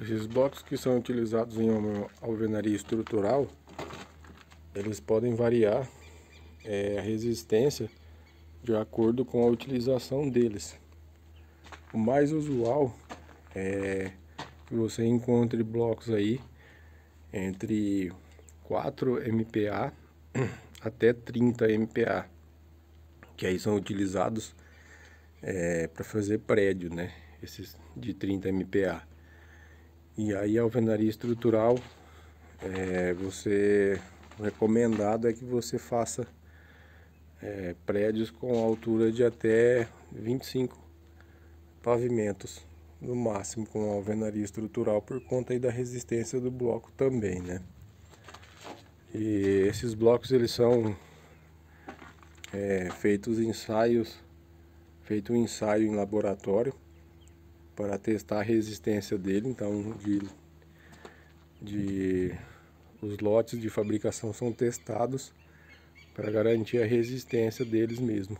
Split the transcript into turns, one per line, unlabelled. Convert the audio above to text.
Esses blocos que são utilizados em alvenaria estrutural, eles podem variar é, a resistência de acordo com a utilização deles. O mais usual é que você encontre blocos aí entre 4 MPa até 30 MPa, que aí são utilizados é, para fazer prédio, né? Esses de 30 MPa. E aí a alvenaria estrutural, é, você o recomendado é que você faça é, prédios com altura de até 25 pavimentos no máximo com alvenaria estrutural por conta aí da resistência do bloco também, né? E esses blocos eles são é, feitos ensaios, feito um ensaio em laboratório para testar a resistência dele, então de, de os lotes de fabricação são testados para garantir a resistência deles mesmo.